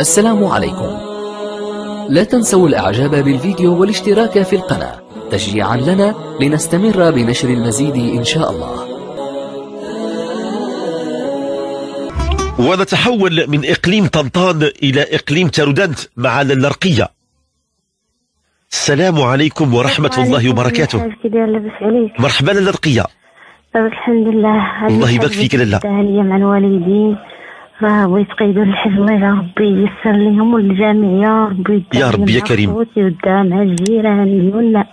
السلام عليكم لا تنسوا الاعجاب بالفيديو والاشتراك في القناة تشجيعا لنا لنستمر بنشر المزيد ان شاء الله ونتحول من إقليم طنطان إلى إقليم ترودنت مع اللرقية السلام عليكم ورحمة الله عليكم وبركاته مرحبا اللرقية طيب، الحمد لله الله يبارك فيك لاله مع الوالدين راه بغيت الحج الحزمه يا ربي يسر لهم والجميع يا ربي يا ربي يا كريم قدام الجيران ولا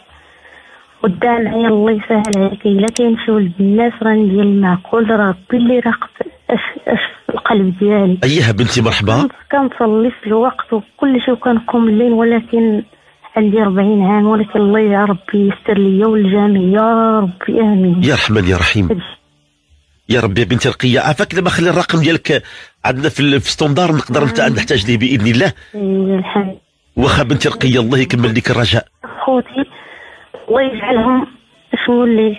قدام عين الله يسهل عليك الا كيمشيو للناس راه ندير المعقول ربي اللي راه اش اش في القلب ديالي ايها بنتي مرحبا كنصلي في الوقت وكل شيء وكنقوم الليل ولكن عندي 40 عام ولكن الله يا ربي يستر ليا والجميع يا ربي امين يا رحمن يا رحيم يا ربي بنت بنتي رقيه عافاك لما خلي الرقم ديالك عندنا في الستوندار نقدر نتا آه. نحتاج ليه باذن الله إيه، الحمد واخا بنتي رقيه الله يكمل لك الرجاء خوتي الله يجعلهم شولي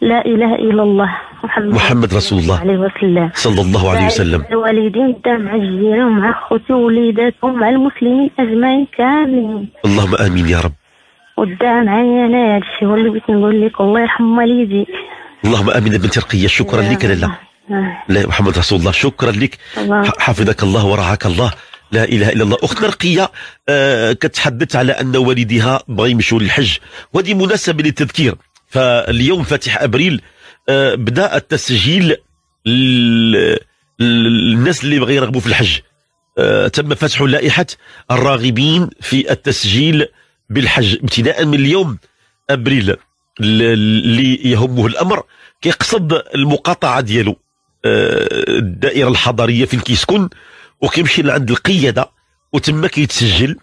لا اله الا الله محمد, محمد رسول الله عليه وسلم صلى الله عليه وسلم الوالدين مع الجيران ومع خوتي ووليداتهم مع المسلمين اجمعين كاملين اللهم امين يا رب ودا معايا انا هذا الشيء هو اللي بغيت نقول لك الله يرحم والديك اللهم امين بنت رقيه شكرا لك لله لا محمد رسول الله شكرا لك حفظك الله ورعاك الله لا اله الا الله اختنا رقيه آه كتحدث على ان والدها بغى يمشيو للحج وهذه مناسبه للتذكير فاليوم فاتح ابريل آه بدا التسجيل للناس اللي بغى يرغبوا في الحج آه تم فتح لائحه الراغبين في التسجيل بالحج ابتداء من اليوم ابريل اللي يهمه الامر كيقصد المقاطعه ديالو آه، الدائره الحضريه فين كيسكن وكيمشي لعند القياده وتما كيتسجل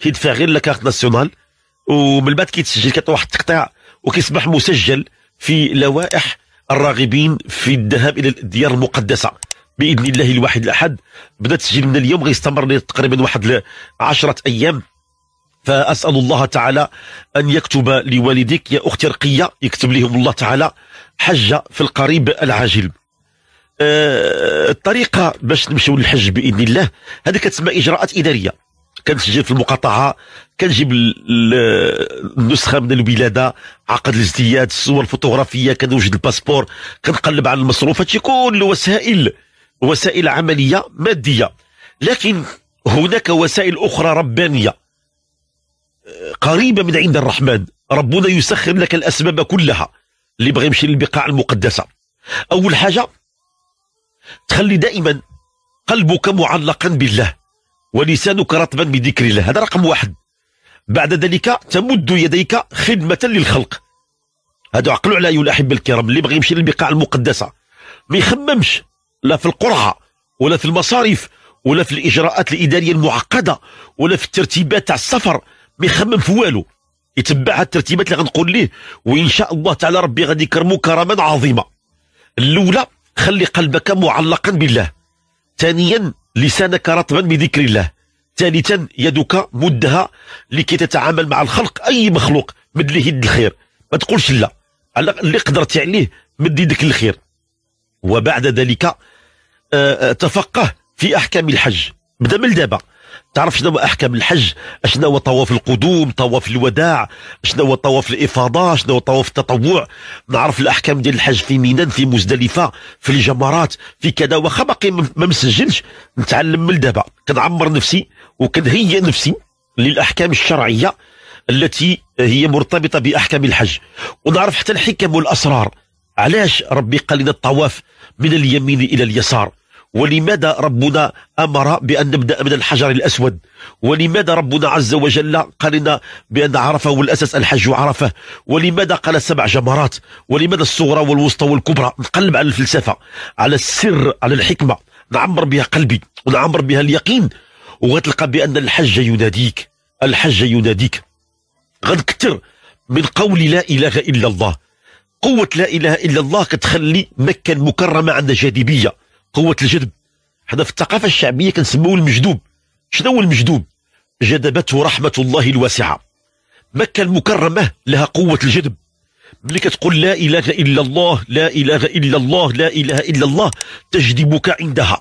كيدفع غير لاكارت ناسيونال ومن بعد كيتسجل كيعطي واحد التقطيع وكيصبح مسجل في لوائح الراغبين في الذهاب الى الديار المقدسه باذن الله الواحد الاحد بدا تسجيل من اليوم غيستمر تقريبا واحد 10 ايام فأسأل الله تعالى أن يكتب لوالديك يا أختي رقية يكتب لهم الله تعالى حجة في القريب العاجل آه، الطريقة باش نمشيو للحج بإذن الله هذه كتسمى إجراءات إدارية كنسجل في المقاطعة كنجيب النسخة من الولادة عقد الازدياد الصور الفوتوغرافية كنوجد الباسبور كنقلب على المصروف هادشي كله وسائل وسائل عملية مادية لكن هناك وسائل أخرى ربانية قريبة من عند الرحمن ربنا يسخر لك الأسباب كلها اللي بغى يمشي للبقاع المقدسة أول حاجة تخلي دائما قلبك معلقا بالله ولسانك رطبا بذكر الله هذا رقم واحد بعد ذلك تمد يديك خدمة للخلق هذا عقلوا على أيها الأحبة الكرام اللي بغى يمشي للبقاع المقدسة ما يخممش لا في القرعة ولا في المصاريف ولا في الإجراءات الإدارية المعقدة ولا في الترتيبات تاع السفر ما يخمم في والو يتبع الترتيبات اللي غنقول ليه وان شاء الله تعالى ربي غادي يكرمو كرما عظيمه الاولى خلي قلبك معلقا بالله ثانيا لسانك رطبا بذكر الله ثالثا يدك مدها لكي تتعامل مع الخلق اي مخلوق مد ليه يد الخير ما تقولش لا على اللي قدرت عليه مد يدك الخير وبعد ذلك آه، آه، تفقه في احكام الحج بدا من دابا تعرف شنو هو احكام الحج شنو هو طواف القدوم طواف الوداع شنو هو طواف الافاضه شنو هو طواف التطوع نعرف الاحكام ديال الحج في ميناء في مزدلفه في الجمرات في كذا واخا باقي ما مسجلش نتعلم من دابا كنعمر نفسي وكنهيئ نفسي للاحكام الشرعيه التي هي مرتبطه باحكام الحج ونعرف حتى الحكم والاسرار علاش ربي قال لنا الطواف من اليمين الى اليسار ولماذا ربنا أمر بأن نبدأ من الحجر الأسود ولماذا ربنا عز وجل قال لنا بأن عرفه الأساس الحج عرفه ولماذا قال سبع جمرات ولماذا الصغرى والوسطى والكبرى نقلب على الفلسفة على السر على الحكمة نعمر بها قلبي ونعمر بها اليقين وغتلقى بأن الحج يناديك الحج يناديك غنكتر من قول لا إله إلا الله قوة لا إله إلا الله كتخلي مكة المكرمة عندها جاذبية قوه الجذب حنا في الثقافه الشعبيه كنسموه المجذوب شنو هو المجذوب جذبته رحمه الله الواسعه مكه المكرمه لها قوه الجذب ملي كتقول لا اله الا الله لا اله الا الله لا اله الا الله تجذبك عندها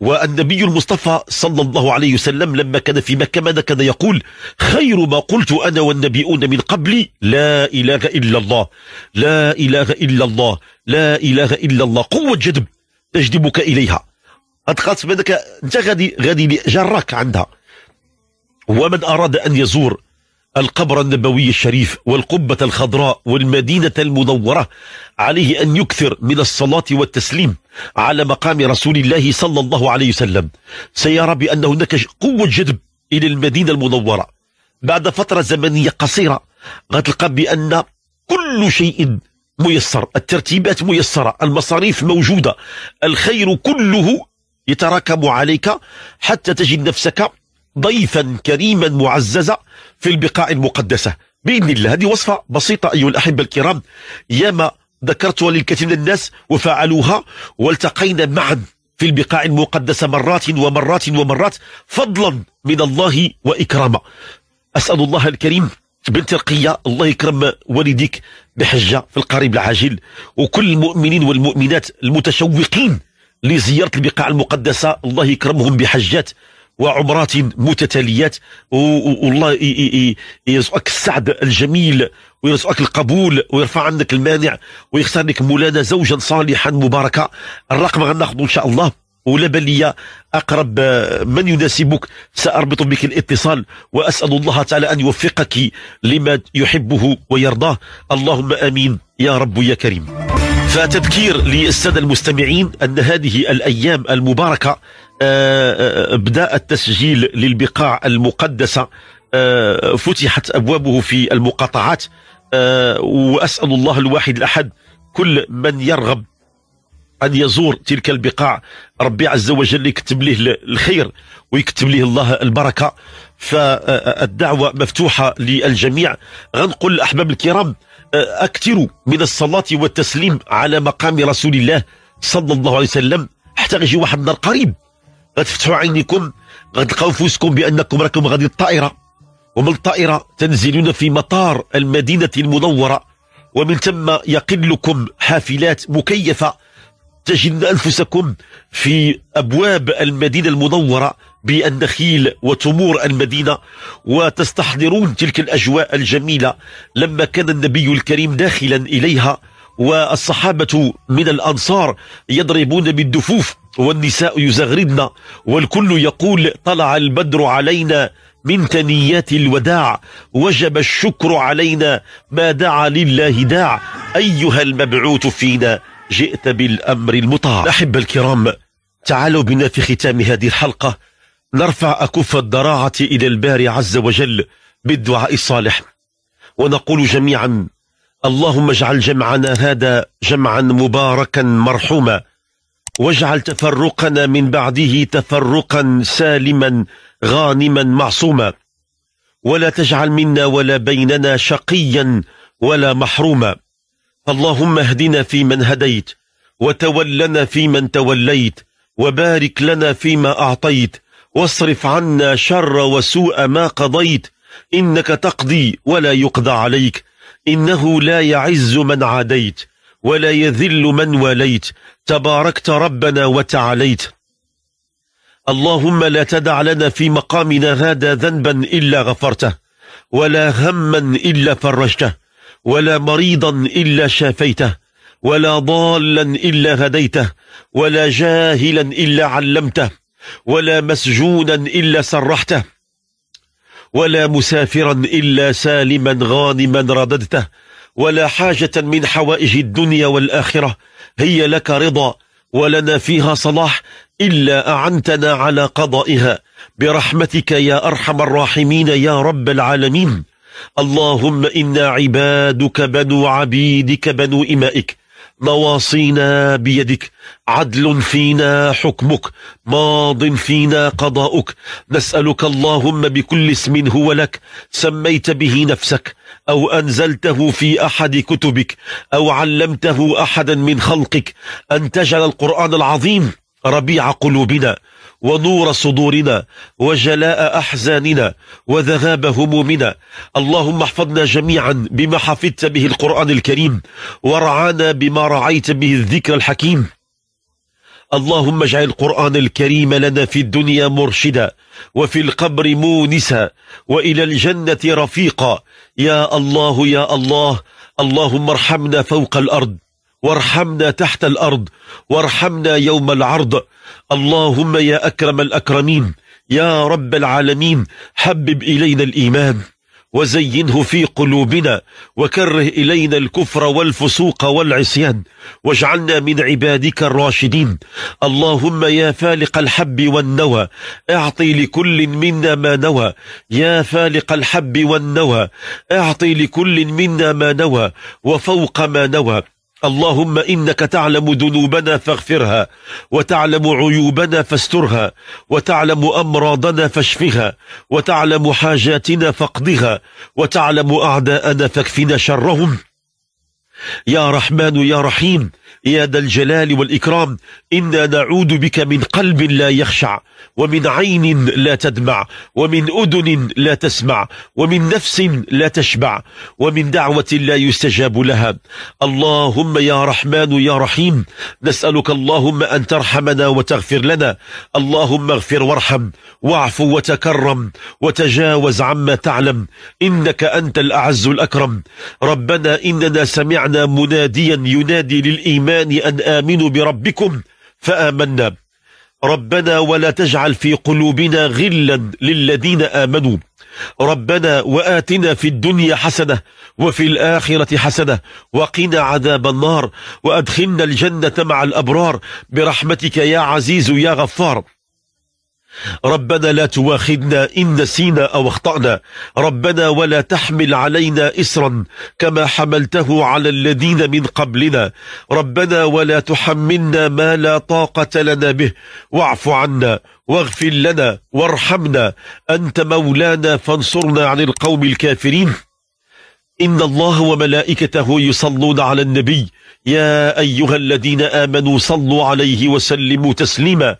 والنبي المصطفى صلى الله عليه وسلم لما كان في مكة ماذا كان يقول خير ما قلت أنا والنبيون من قبلي لا إله إلا الله لا إله إلا الله لا إله إلا الله قوة جذب تجذبك اليها ادخلت بانك انت غادي غادي جرك عندها ومن اراد ان يزور القبر النبوي الشريف والقبة الخضراء والمدينة المنورة عليه أن يكثر من الصلاة والتسليم على مقام رسول الله صلى الله عليه وسلم سيرى بأن هناك قوة جذب إلى المدينة المنورة بعد فترة زمنية قصيرة غتلقى بأن كل شيء ميسر الترتيبات ميسرة المصاريف موجودة الخير كله يتراكم عليك حتى تجد نفسك ضيفا كريما معززا في البقاع المقدسة بإذن الله هذه وصفة بسيطة أيها الأحبة الكرام ياما ذكرتها للكثير من الناس وفعلوها والتقينا معا في البقاع المقدسة مرات ومرات ومرات فضلا من الله وإكراما أسأل الله الكريم بنت رقية الله يكرم والديك بحجة في القريب العاجل وكل المؤمنين والمؤمنات المتشوقين لزيارة البقاع المقدسة الله يكرمهم بحجات وعمرات متتاليات والله يرزقك السعد الجميل ويرزقك القبول ويرفع عنك المانع ويختار لك مولانا زوجا صالحا مباركة الرقم غناخذه إن شاء الله ولا بل لي اقرب آه، من يناسبك ساربط بك الاتصال واسال الله تعالى ان يوفقك لما يحبه ويرضاه اللهم امين يا رب يا كريم فتذكير للساده المستمعين ان هذه الايام المباركه آه، آه، بدأ التسجيل للبقاع المقدسه فتحت ابوابه في المقاطعات واسال الله الواحد الاحد كل من يرغب قد يزور تلك البقاع ربي عز وجل يكتب له الخير ويكتب له الله البركه فالدعوه مفتوحه للجميع غنقول الاحباب الكرام اكثروا من الصلاه والتسليم على مقام رسول الله صلى الله عليه وسلم حتى غيجي واحد النهار قريب غتفتحوا عينيكم غتلقاو فوسكم بانكم راكم غادي الطائره ومن الطائره تنزلون في مطار المدينه المنوره ومن ثم يقلكم حافلات مكيفه تجد أنفسكم في أبواب المدينة المنورة بالنخيل وتمور المدينة وتستحضرون تلك الأجواء الجميلة لما كان النبي الكريم داخلا إليها والصحابة من الأنصار يضربون بالدفوف والنساء يزغردن والكل يقول طلع البدر علينا من تنيات الوداع وجب الشكر علينا ما دعا لله داع أيها المبعوث فينا جئت بالأمر المطاع أحب الكرام تعالوا بنا في ختام هذه الحلقة نرفع أكف الضراعة إلى الباري عز وجل بالدعاء الصالح ونقول جميعا اللهم اجعل جمعنا هذا جمعا مباركا مرحوما واجعل تفرقنا من بعده تفرقا سالما غانما معصوما ولا تجعل منا ولا بيننا شقيا ولا محروما اللهم اهدنا فيمن هديت وتولنا فيمن توليت وبارك لنا فيما أعطيت واصرف عنا شر وسوء ما قضيت إنك تقضي ولا يقضى عليك إنه لا يعز من عاديت ولا يذل من واليت تباركت ربنا وتعاليت اللهم لا تدع لنا في مقامنا هذا ذنبا إلا غفرته ولا هما إلا فرجته ولا مريضا إلا شافيته ولا ضالا إلا هديته ولا جاهلا إلا علمته ولا مسجونا إلا سرحته ولا مسافرا إلا سالما غانما رددته ولا حاجة من حوائج الدنيا والآخرة هي لك رضا ولنا فيها صلاح إلا أعنتنا على قضائها برحمتك يا أرحم الراحمين يا رب العالمين اللهم إنا عبادك بنو عبيدك بنو إمائك نواصينا بيدك عدل فينا حكمك ماض فينا قضاؤك نسألك اللهم بكل اسم هو لك سميت به نفسك أو أنزلته في أحد كتبك أو علمته أحدا من خلقك أن تجعل القرآن العظيم ربيع قلوبنا ونور صدورنا وجلاء أحزاننا وذهاب همومنا اللهم احفظنا جميعا بما حفظت به القرآن الكريم ورعانا بما رعيت به الذكر الحكيم اللهم اجعل القرآن الكريم لنا في الدنيا مرشدا وفي القبر مونسا وإلى الجنة رفيقا يا الله يا الله اللهم ارحمنا فوق الأرض وارحمنا تحت الأرض وارحمنا يوم العرض اللهم يا أكرم الأكرمين يا رب العالمين حبب إلينا الإيمان وزينه في قلوبنا وكره إلينا الكفر والفسوق والعصيان واجعلنا من عبادك الراشدين اللهم يا فالق الحب والنوى اعطي لكل منا ما نوى يا فالق الحب والنوى اعطي لكل منا ما نوى وفوق ما نوى اللهم إنك تعلم ذنوبنا فاغفرها وتعلم عيوبنا فاسترها وتعلم أمراضنا فاشفها وتعلم حاجاتنا فاقضها وتعلم أعداءنا فاكفنا شرهم يا رحمن يا رحيم يا ذا الجلال والإكرام إنا نعوذ بك من قلب لا يخشع ومن عين لا تدمع ومن أذن لا تسمع ومن نفس لا تشبع ومن دعوة لا يستجاب لها اللهم يا رحمن يا رحيم نسألك اللهم أن ترحمنا وتغفر لنا اللهم اغفر وارحم واعف وتكرم وتجاوز عما تعلم إنك أنت الأعز الأكرم ربنا إننا سمعنا مناديا ينادي للإيمان الإيمان أن آمنوا بربكم فآمنا ربنا ولا تجعل في قلوبنا غلا للذين آمنوا ربنا وآتنا في الدنيا حسنة وفي الآخرة حسنة وقنا عذاب النار وأدخلنا الجنة مع الأبرار برحمتك يا عزيز يا غفار ربنا لا تواخذنا إن نسينا أو أخطأنا ربنا ولا تحمل علينا إسرا كما حملته على الذين من قبلنا ربنا ولا تحملنا ما لا طاقة لنا به واعف عنا واغفر لنا وارحمنا أنت مولانا فانصرنا عن القوم الكافرين إن الله وملائكته يصلون على النبي يا أيها الذين آمنوا صلوا عليه وسلموا تسليما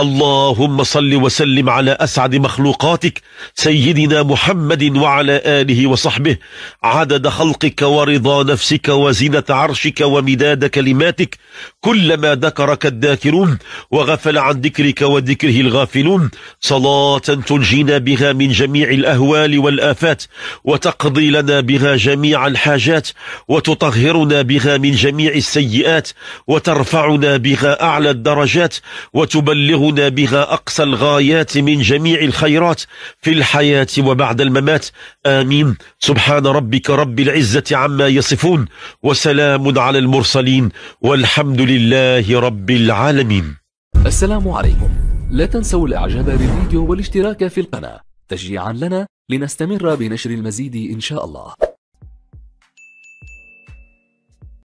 اللهم صل وسلم على أسعد مخلوقاتك سيدنا محمد وعلى آله وصحبه عدد خلقك ورضا نفسك وزنة عرشك ومداد كلماتك كلما ذكرك الذاكرون وغفل عن ذكرك وذكره الغافلون صلاة تنجينا بها من جميع الأهوال والآفات وتقضي لنا بها جميع الحاجات وتطهرنا بها من جميع السيئات وترفعنا بها أعلى الدرجات وتبلغنا بها أقصى الغايات من جميع الخيرات في الحياة وبعد الممات آمين سبحان ربك رب العزة عما يصفون وسلام على المرسلين والحمد لله رب العالمين السلام عليكم لا تنسوا الإعجاب بالفيديو والاشتراك في القناة تشجيعا لنا لنستمر بنشر المزيد إن شاء الله